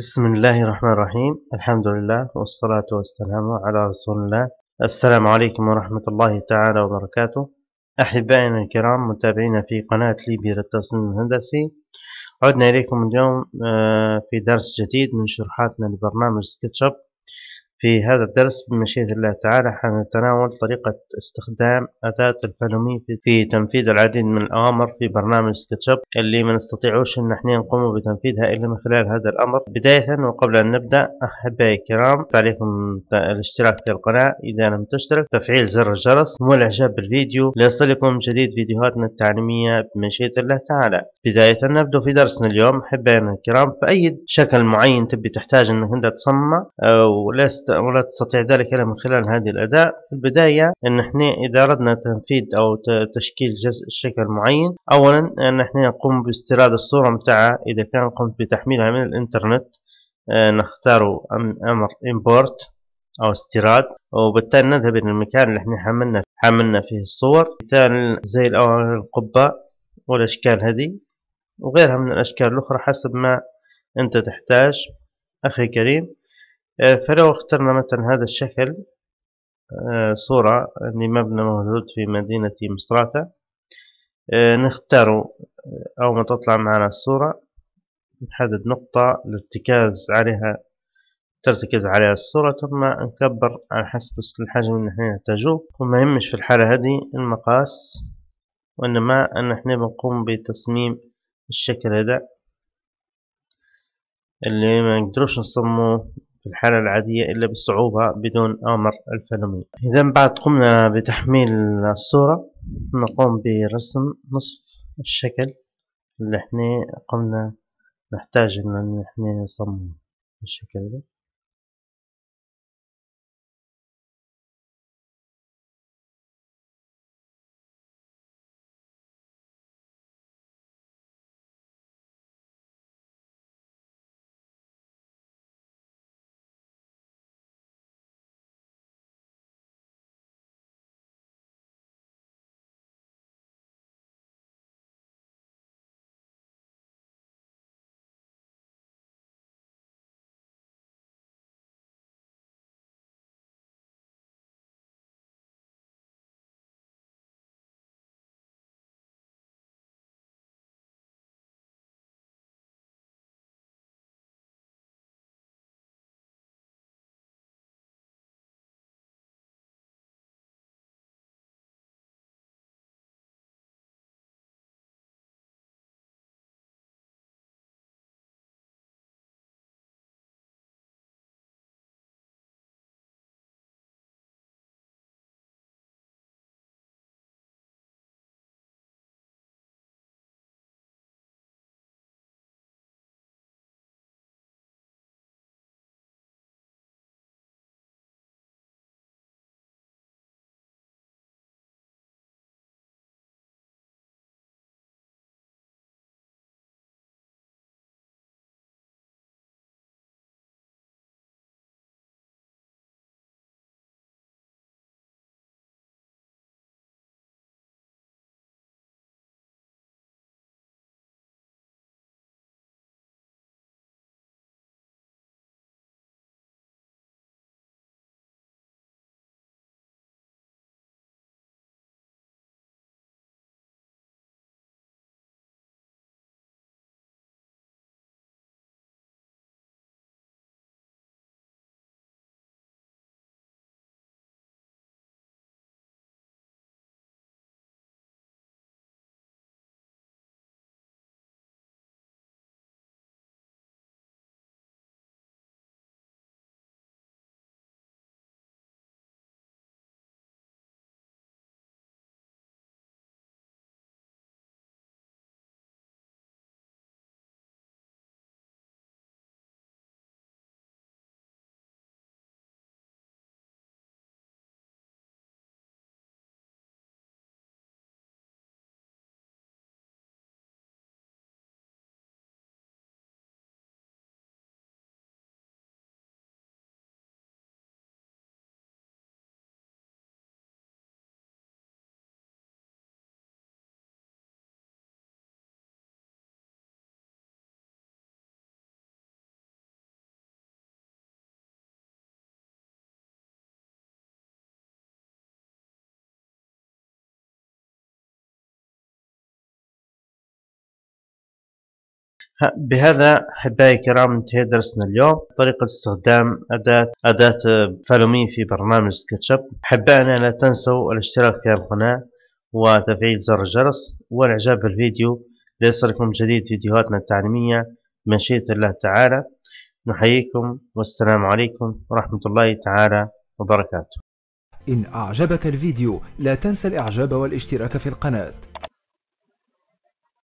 بسم الله الرحمن الرحيم الحمد لله والصلاة والسلام على رسول الله السلام عليكم ورحمة الله تعالى وبركاته أحبائنا الكرام متابعينا في قناة ليبيا للتصميم الهندسي عدنا إليكم اليوم في درس جديد من شرحاتنا لبرنامج سكتشب في هذا الدرس بمشيئة الله تعالى حنتناول طريقة استخدام أداة الفالومي في تنفيذ العديد من الأوامر في برنامج سكتشب اللي ما نستطيعوش إن احنا نقوم بتنفيذها إلا من خلال هذا الأمر بداية وقبل أن نبدأ أحبائي الكرام عليكم الاشتراك في القناة إذا لم تشترك تفعيل زر الجرس والإعجاب بالفيديو ليصلكم جديد فيديوهاتنا التعليمية بمشيئة الله تعالى بداية نبدأ في درسنا اليوم أحبائي الكرام فأي شكل معين تبي تحتاج أنك أنت تصممه لست ولا تستطيع ذلك إلا من خلال هذه الأداة في البداية أن احنا إذا أردنا تنفيذ أو تشكيل جزء شكل معين أولا أن احنا نقوم باستيراد الصورة متاعها إذا كان قمت بتحميلها من الإنترنت آه، نختار أمر امبورت أو استيراد وبالتالي نذهب إلى المكان اللي احنا حملنا حملنا فيه الصور مثال زي القبة والأشكال هذه وغيرها من الأشكال الأخرى حسب ما أنت تحتاج أخي كريم آه، فلو اخترنا مثلا هذا الشكل آه، صورة لمبنى موجود في مدينة مصراتة آه، نختار أول ما تطلع معنا الصورة نحدد نقطة لارتكاز عليها ترتكز عليها الصورة ثم نكبر على حسب الحجم اللي احنا نحتاجه وما يهمش في الحالة هذه المقاس وإنما أن احنا بنقوم بتصميم الشكل هذا اللي ما نقدروش نصمه في الحالة العادية إلا بصعوبة بدون أمر الفلمي إذا بعد قمنا بتحميل الصورة نقوم برسم نصف الشكل اللي احنا قمنا نحتاج ان احنا نصمم الشكل ده بهذا أحبائي الكرام انتهى درسنا اليوم طريقة استخدام أداة أداة فالومي في برنامج سكتشب أحبائنا لا تنسوا الاشتراك في القناة وتفعيل زر الجرس والإعجاب بالفيديو ليصلكم جديد فيديوهاتنا التعليمية بمشيئة الله تعالى نحييكم والسلام عليكم ورحمة الله تعالى وبركاته إن أعجبك الفيديو لا تنسى الإعجاب والاشتراك في القناة